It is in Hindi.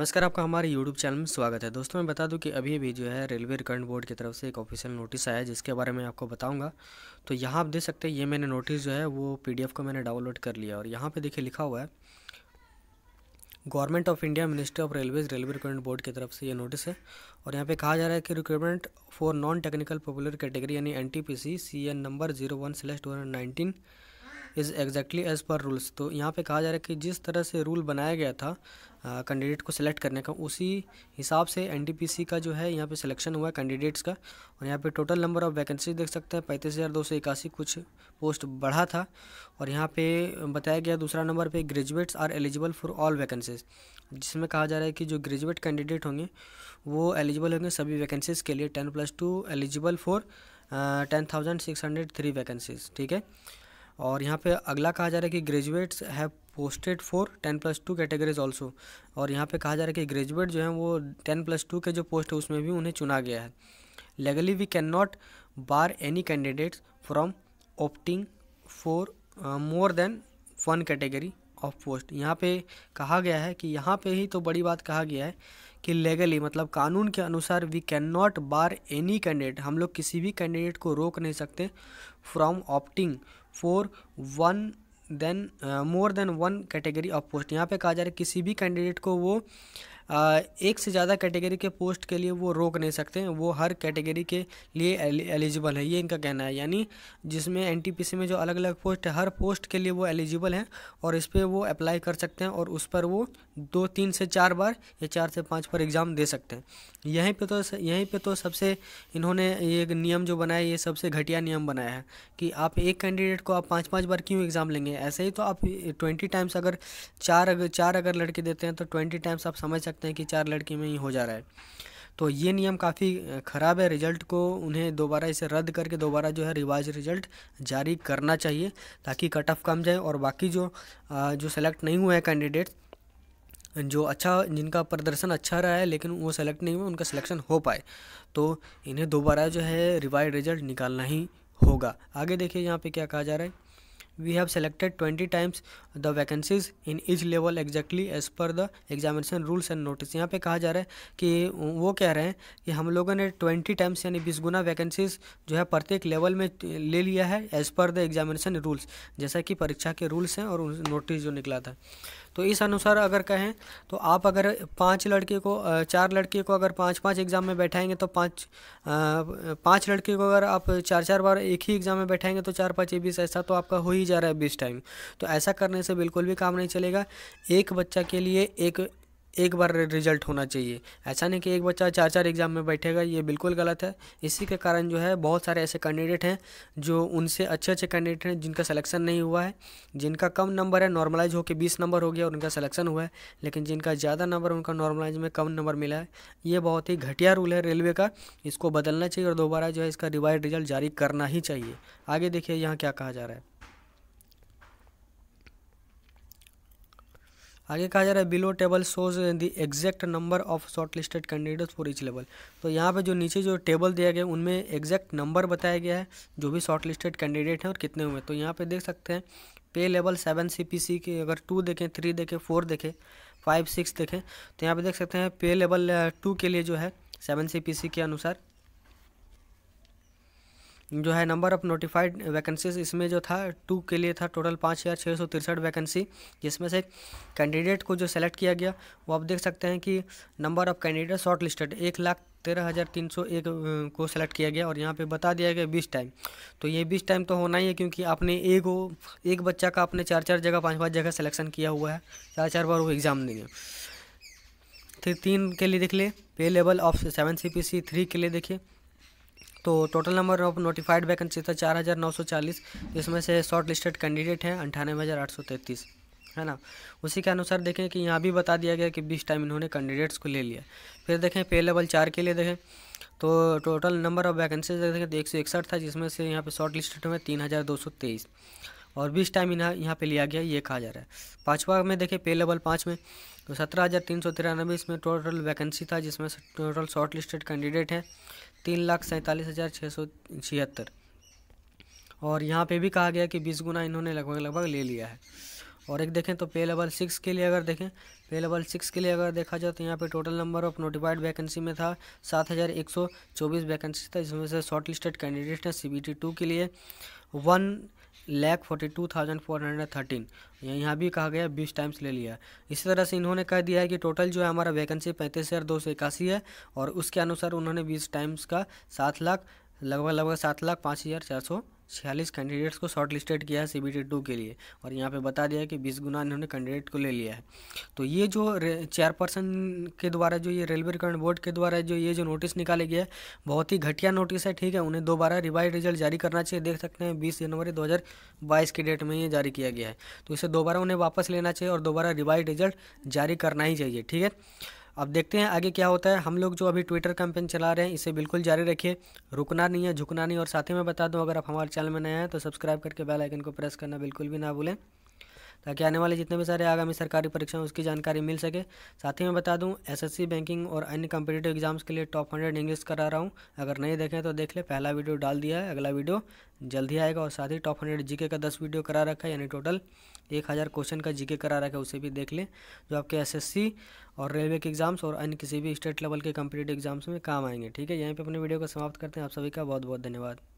नमस्कार आपका हमारे YouTube चैनल में स्वागत है दोस्तों मैं बता दूं कि अभी अभी जो है रेलवे रिकर्न बोर्ड की तरफ से एक ऑफिशियल नोटिस आया है जिसके बारे में आपको बताऊंगा तो यहाँ आप देख सकते हैं ये मैंने नोटिस जो है वो पी को मैंने डाउनलोड कर लिया और यहाँ पे देखिए लिखा हुआ है government of India ministry of railways railway recruitment board की तरफ से ये नोटिस है और यहाँ पे कहा जा रहा है कि recruitment for non technical popular category यानी N T P C C N number zero one slash two hundred nineteen is exactly as per rules तो यहाँ पे कहा जा रहा है कि जिस तरह से रूल बनाया गया था कैंडिडेट को सिलेक्ट करने का उसी हिसाब से एनटीपीसी का जो है यहाँ पे सिलेक्शन हुआ है कैंडिडेट्स का और यहाँ पे टोटल नंबर ऑफ़ वैकेंसी देख सकते हैं पैंतीस हज़ार दो सौ इक्यासी कुछ पोस्ट बढ़ा था और यहाँ पे बताया गया दूसरा नंबर पे graduates are eligible for all vacancies जिसमें कहा जा रहा है कि जो ग्रेजुएट कैंडिडेट होंगे वो एलिजिबल होंगे सभी वैकेंसीज़ के लिए ten plus two eligible for ten thousand six hundred three vacancies ठीक है और यहाँ पे अगला कहा जा रहा है कि graduates have posted for ten plus two categories also और यहाँ पे कहा जा रहा है कि ग्रेजुएट जो है वो टेन प्लस टू के जो पोस्ट है उसमें भी उन्हें चुना गया है legally we can not bar any candidates from opting for more than one category of post यहाँ पे कहा गया है कि यहाँ पे ही तो बड़ी बात कहा गया है कि लेगली मतलब कानून के अनुसार we can not bar any candidate हम लोग किसी भी कैंडिडेट को रोक नहीं सकते from opting for one then more than one category of post यहाँ पे कहा जा रहा है किसी भी कैंडिडेट को वो एक से ज़्यादा कैटेगरी के पोस्ट के लिए वो रोक नहीं सकते वो हर कैटेगरी के लिए एलिजिबल है ये इनका कहना है यानी जिसमें एन में जो अलग अलग पोस्ट है हर पोस्ट के लिए वो एलिजिबल हैं और इस पर वो अप्लाई कर सकते हैं और उस पर वो दो तीन से चार बार या चार से पाँच बार एग्ज़ाम दे सकते हैं यहीं पर तो यहीं पर तो सबसे इन्होंने ये नियम जो बनाया ये सबसे घटिया नियम बनाया है कि आप एक कैंडिडेट को आप पाँच पाँच बार क्यों एग्ज़ाम लेंगे ऐसे ही तो आप ट्वेंटी टाइम्स अगर चार अगर चार अगर लड़के देते हैं तो ट्वेंटी टाइम्स आप समझ सकते सकते हैं कि चार लड़की में ही हो जा रहा है तो ये नियम काफ़ी ख़राब है रिजल्ट को उन्हें दोबारा इसे रद्द करके दोबारा जो है रिवाइज रिजल्ट जारी करना चाहिए ताकि कट ऑफ कम जाए और बाकी जो जो सेलेक्ट नहीं हुए हैं कैंडिडेट जो अच्छा जिनका प्रदर्शन अच्छा रहा है लेकिन वो सेलेक्ट नहीं हुए उनका सिलेक्शन हो पाए तो इन्हें दोबारा जो है रिवाइज रिजल्ट निकालना ही होगा आगे देखिए यहाँ पे क्या कहा जा रहा है we have selected 20 times the vacancies in each level exactly as per the examination rules and notice यहाँ पे कहा जा रहा है कि वो कह रहे हैं कि हम लोगों ने 20 टाइम्स यानी 20 गुना वैकेंसीज जो है प्रत्येक लेवल में ले लिया है as per the examination rules जैसा कि परीक्षा के रूल्स हैं और नोटिस जो निकला था तो इस अनुसार अगर कहें तो आप अगर पाँच लड़के को चार लड़के को अगर पाँच पाँच एग्ज़ाम में बैठाएंगे तो पाँच पाँच लड़के को अगर आप चार चार बार एक ही एग्ज़ाम में बैठाएंगे तो चार पाँच ए बीस ऐसा तो आपका हो ही जा रहा है बीस टाइम तो ऐसा करने से बिल्कुल भी काम नहीं चलेगा एक बच्चा के लिए एक एक बार रिजल्ट होना चाहिए ऐसा नहीं कि एक बच्चा चार चार एग्ज़ाम में बैठेगा ये बिल्कुल गलत है इसी के कारण जो है बहुत सारे ऐसे कैंडिडेट हैं जो उनसे अच्छे अच्छे कैंडिडेट हैं जिनका सिलेक्शन नहीं हुआ है जिनका कम नंबर है नॉर्मलाइज होकर बीस नंबर हो गया और उनका सिलेक्शन हुआ है लेकिन जिनका ज़्यादा नंबर उनका नॉर्मलाइज में कम नंबर मिला है ये बहुत ही घटिया रूल है रेलवे का इसको बदलना चाहिए और दोबारा जो है इसका रिवाइज रिजल्ट जारी करना ही चाहिए आगे देखिए यहाँ क्या कहा जा रहा है आगे कहा जा रहा है below table shows the exact number of short listed candidates for each level तो यहाँ पे जो नीचे जो टेबल दिया गया उनमें एग्जैक्ट नंबर बताया गया है जो भी शॉर्ट लिस्टेड कैंडिडेट हैं और कितने हुए तो यहाँ पे देख सकते हैं pay level seven C P C के अगर टू देखें थ्री देखें फोर देखें फाइव सिक्स देखें तो यहाँ पर देख सकते हैं पे लेवल टू के लिए जो है सेवन सी पी सी के अनुसार जो है नंबर ऑफ़ नोटिफाइड वैकेंसीज इसमें जो था टू के लिए था टोटल पाँच हज़ार छः सौ तिरसठ वैकेंसी जिसमें से कैंडिडेट को जो सेलेक्ट किया गया वो आप देख सकते हैं कि number of candidate short listed एक लाख तेरह हज़ार तीन सौ एक को सेलेक्ट किया गया और यहाँ पे बता दिया गया बीस टाइम तो ये बीस टाइम तो होना ही है क्योंकि आपने एक वो एक बच्चा का आपने चार चार जगह पाँच पाँच जगह सिलेक्शन किया हुआ है चार चार बार वो एग्ज़ाम देंगे फिर तीन के लिए देख ले pay level of seven C P C three के लिए देखिए तो total number of notified vacancy था चार हज़ार नौ सौ चालीस जिसमें से शॉर्ट लिस्टेड कैंडिडेट हैं अंठानवे हज़ार आठ सौ तैंतीस है ना उसी के अनुसार देखें कि यहाँ भी बता दिया गया कि बीस टाइम इन्होंने कैंडिडेट्स को ले लिया फिर देखें पे लेवल चार के लिए देखें तो टोटल नंबर ऑफ वैकेंसीज देखें तो एक सौ इकसठ था जिसमें से यहाँ पे शॉर्ट लिस्टेड में तीन हज़ार दो सौ तेईस और बीस टाइम इन्हें यहाँ पे लिया गया ये कहा जा रहा है पाँचवा में देखें पे लेवल पाँच में तो सत्रह हज़ार तीन सौ तिरानबे इसमें टोटल वैकेंसी था जिसमें टोटल शॉर्ट लिस्टेड कैंडिडेट हैं तीन लाख सैंतालीस हज़ार छः सौ छिहत्तर और यहाँ पे भी कहा गया कि बीस गुना इन्होंने लगभग लगभग ले लिया है और एक देखें तो पे लेवल सिक्स के लिए अगर देखें पे लेवल सिक्स के लिए अगर देखा जाए तो यहाँ पे total number of notified vacancy में था सात हज़ार एक सौ चौबीस वैकेंसी था जिसमें से शॉर्ट लिस्टेड कैंडिडेट हैं सी बी टी टू के लिए one lakh forty two thousand four hundred thirteen यहाँ भी कहा गया बीस टाइम्स ले लिया इसी तरह से इन्होंने कह दिया है कि टोटल जो है हमारा वैकेंसी पैंतीस हज़ार दो सौ इक्यासी है और उसके अनुसार उन्होंने बीस टाइम्स का सात लाख लगभग लगभग सात लाख पाँच हज़ार चार सौ छियालीस कैंडिडेट्स को शॉर्ट लिस्टेड किया है सी बी टी टू के लिए और यहाँ पे बता दिया है कि बीस गुना इन्होंने कैंडिडेट को ले लिया है तो ये जो चेयरपर्सन के द्वारा जो ये रेलवे रिकॉर्ड बोर्ड के द्वारा जो ये जो नोटिस निकाले गया है बहुत ही घटिया नोटिस है ठीक है उन्हें दोबारा रिवाइज रिजल्ट जारी करना चाहिए देख सकते हैं बीस जनवरी दो हज़ार बाईस की डेट में ये जारी किया गया है तो इसे दोबारा उन्हें वापस लेना चाहिए और दोबारा रिवाइज रिजल्ट जारी करना ही चाहिए ठीक है अब देखते हैं आगे क्या होता है हम लोग जो अभी ट्विटर कैंपेन चला रहे हैं इसे बिल्कुल जारी रखिए रुकना नहीं है झुकना नहीं और साथ ही मैं बता दूं अगर आप हमारे चैनल में नए हैं तो सब्सक्राइब करके बेल आइकन को प्रेस करना बिल्कुल भी ना भूलें ताकि आने वाले जितने भी सारे आगामी सरकारी परीक्षाएं उसकी जानकारी मिल सके साथ ही मैं बता दूं एसएससी बैंकिंग और अन्य कम्पिटेटिव एग्जाम्स के लिए टॉप हंड्रेड इंग्लिश करा रहा हूँ अगर नहीं देखें तो देख ले पहला वीडियो डाल दिया है अगला वीडियो जल्द ही आएगा और साथ ही टॉप हंड्रेड जी का दस वीडियो करा रखा है यानी टोटल एक हज़ार क्वेश्चन का जी करा रखा है उसे भी देख लें जो आपके एस और रेलवे के एग्ज़ाम्स और अन्य किसी भी स्टेट लेवल के कम्पिटेटिव एग्जाम्स में काम आएंगे ठीक है यहीं पर अपने वीडियो को समाप्त करते हैं आप सभी का बहुत बहुत धन्यवाद